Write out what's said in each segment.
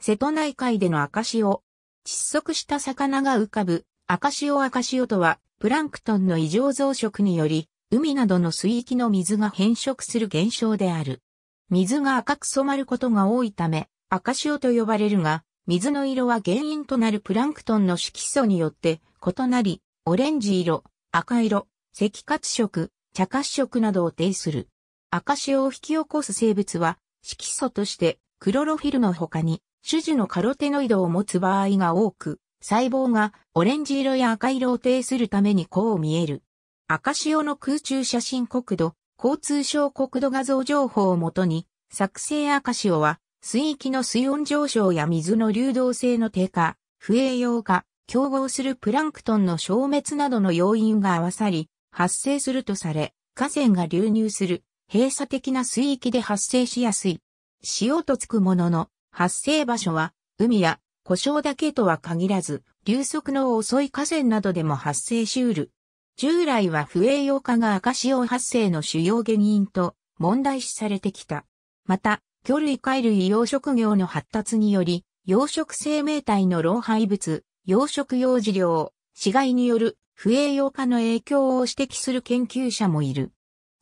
瀬戸内海での赤潮。窒息した魚が浮かぶ赤潮赤潮とは、プランクトンの異常増殖により、海などの水域の水が変色する現象である。水が赤く染まることが多いため、赤潮と呼ばれるが、水の色は原因となるプランクトンの色素によって異なり、オレンジ色、赤色、赤褐色、茶褐色などを呈する。赤潮を引き起こす生物は、色素としてクロロフィルの他に種々のカロテノイドを持つ場合が多く、細胞がオレンジ色や赤色を呈するためにこう見える。赤潮の空中写真国土、交通省国土画像情報をもとに、作成赤潮は、水域の水温上昇や水の流動性の低下、不栄養化、競合するプランクトンの消滅などの要因が合わさり、発生するとされ、河川が流入する、閉鎖的な水域で発生しやすい。塩とつくものの、発生場所は、海や故障だけとは限らず、流速の遅い河川などでも発生しうる。従来は不栄養化が赤潮発生の主要原因と問題視されてきた。また、魚類貝類養殖業の発達により、養殖生命体の老廃物、養殖用事量、死骸による不栄養化の影響を指摘する研究者もいる。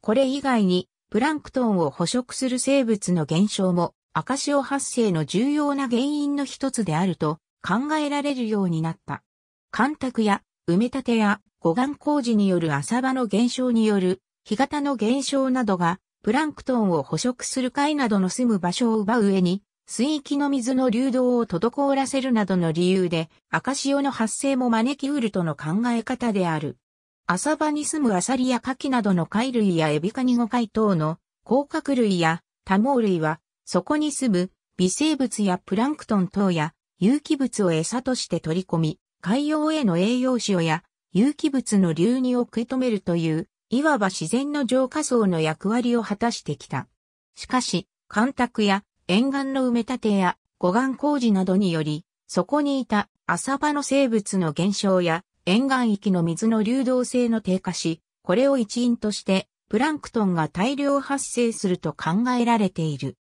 これ以外に、プランクトンを捕食する生物の減少も赤潮発生の重要な原因の一つであると考えられるようになった。干拓や埋め立てや護岸工事による浅場の減少による干潟の減少などがプランクトンを捕食する貝などの住む場所を奪う上に水域の水の流動を滞らせるなどの理由で赤潮の発生も招きうるとの考え方である。浅場に住むアサリやカキなどの貝類やエビカニゴ貝等の甲殻類や多毛類はそこに住む微生物やプランクトン等や有機物を餌として取り込み、海洋への栄養塩や有機物の流入を食い止めるという、いわば自然の浄化層の役割を果たしてきた。しかし、干拓や沿岸の埋め立てや護岸工事などにより、そこにいた浅場の生物の減少や沿岸域の水の流動性の低下し、これを一因としてプランクトンが大量発生すると考えられている。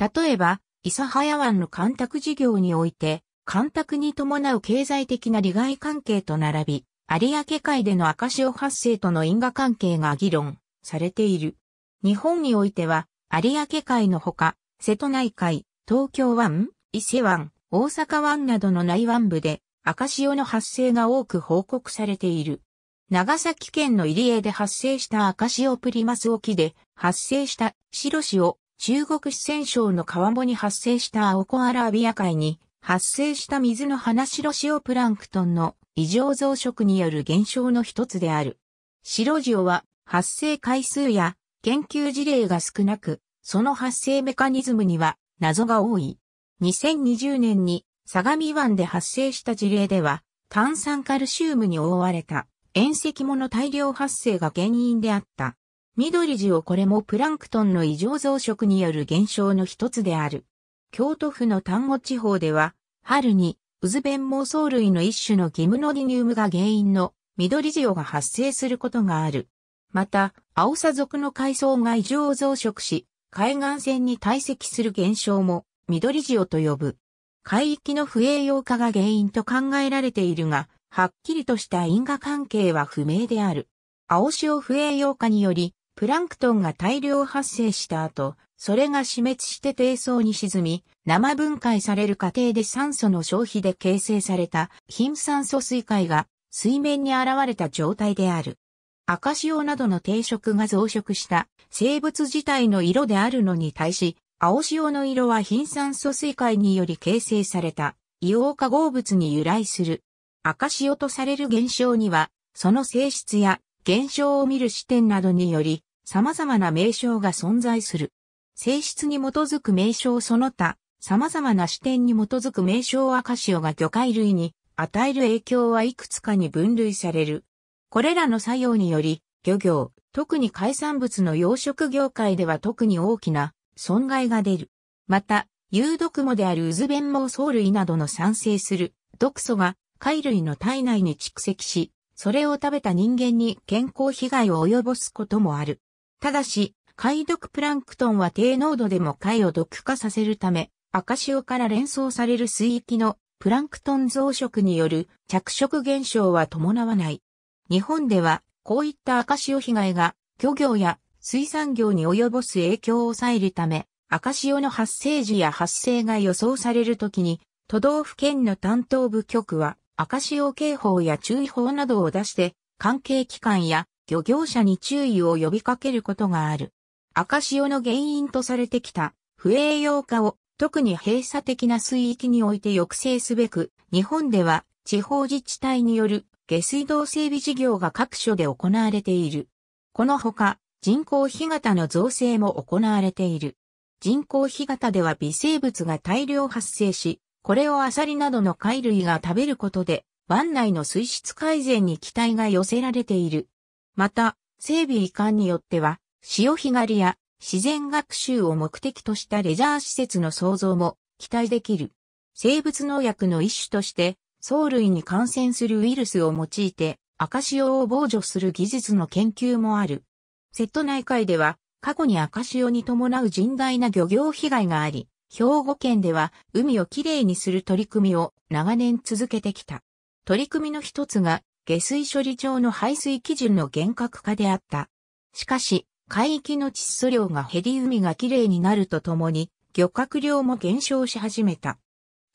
例えば、諫早湾の干拓事業において、干拓に伴う経済的な利害関係と並び、有明海での赤潮発生との因果関係が議論されている。日本においては、有明海のほか、瀬戸内海、東京湾、伊勢湾、大阪湾などの内湾部で赤潮の発生が多く報告されている。長崎県の入江で発生した赤潮プリマス沖で発生した白潮中国四川省の川面に発生したアオコアラアビア海に発生した水の花白塩プランクトンの異常増殖による現象の一つである。白塩は発生回数や研究事例が少なく、その発生メカニズムには謎が多い。2020年に相模湾で発生した事例では、炭酸カルシウムに覆われた塩石物大量発生が原因であった。緑地をこれもプランクトンの異常増殖による現象の一つである。京都府の丹後地方では、春に、ウズベンモウソウ類の一種のギムノディニウムが原因の緑塩が発生することがある。また、青サ属の海藻が異常増殖し、海岸線に堆積する現象も緑地と呼ぶ。海域の不栄養化が原因と考えられているが、はっきりとした因果関係は不明である。青潮不栄養化により、プランクトンが大量発生した後、それが死滅して低層に沈み、生分解される過程で酸素の消費で形成された貧酸素水解が水面に現れた状態である。赤潮などの定食が増殖した生物自体の色であるのに対し、青潮の色は貧酸素水解により形成された硫黄化合物に由来する。赤潮とされる現象には、その性質や現象を見る視点などにより、様々な名称が存在する。性質に基づく名称その他、様々な視点に基づく名称アカシオが魚介類に与える影響はいくつかに分類される。これらの作用により、漁業、特に海産物の養殖業界では特に大きな損害が出る。また、有毒もであるウズベンモウソウ類などの産生する毒素が貝類の体内に蓄積し、それを食べた人間に健康被害を及ぼすこともある。ただし、解毒プランクトンは低濃度でも解を毒化させるため、赤潮から連想される水域のプランクトン増殖による着色現象は伴わない。日本では、こういった赤潮被害が漁業や水産業に及ぼす影響を抑えるため、赤潮の発生時や発生が予想されるときに、都道府県の担当部局は赤潮警報や注意報などを出して、関係機関や漁業者に注意を呼びかけることがある。赤潮の原因とされてきた不栄養化を特に閉鎖的な水域において抑制すべく、日本では地方自治体による下水道整備事業が各所で行われている。このほか、人工干潟の造成も行われている。人工干潟では微生物が大量発生し、これをアサリなどの貝類が食べることで、湾内の水質改善に期待が寄せられている。また、整備移管によっては、潮干狩りや自然学習を目的としたレジャー施設の創造も期待できる。生物農薬の一種として、藻類に感染するウイルスを用いて赤潮を防除する技術の研究もある。瀬戸内海では過去に赤潮に伴う甚大な漁業被害があり、兵庫県では海をきれいにする取り組みを長年続けてきた。取り組みの一つが下水処理場の排水基準の厳格化であった。しかし、海域の窒素量が減り海がきれいになるとともに、漁獲量も減少し始めた。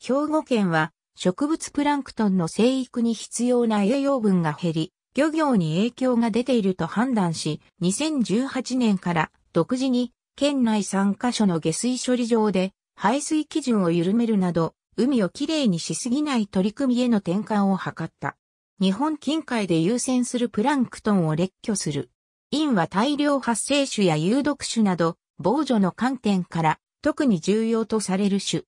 兵庫県は、植物プランクトンの生育に必要な栄養分が減り、漁業に影響が出ていると判断し、2018年から独自に県内3カ所の下水処理場で排水基準を緩めるなど、海をきれいにしすぎない取り組みへの転換を図った。日本近海で優先するプランクトンを列挙する。因は大量発生種や有毒種など、防除の観点から特に重要とされる種。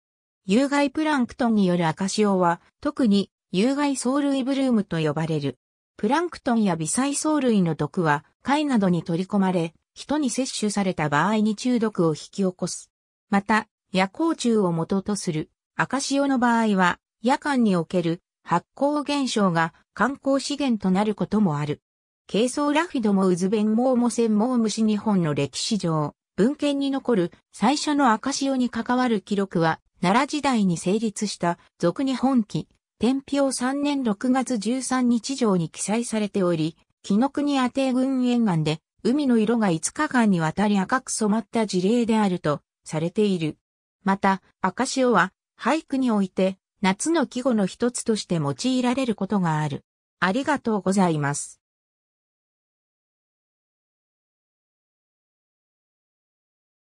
有害プランクトンによる赤潮は、特に有害藻類ブルームと呼ばれる。プランクトンや微細藻類の毒は、貝などに取り込まれ、人に摂取された場合に中毒を引き起こす。また、夜光虫を元とする赤潮の場合は、夜間における発光現象が観光資源となることもある。軽装ラフィドもウズベンモーモセンモウムシ日本の歴史上、文献に残る最初の赤潮に関わる記録は、奈良時代に成立した俗日本記、天平3年6月13日上に記載されており、紀の国阿定群沿岸で、海の色が5日間にわたり赤く染まった事例であるとされている。また、赤潮は、俳句において、夏の季語の一つとして用いられることがある。ありがとうございます。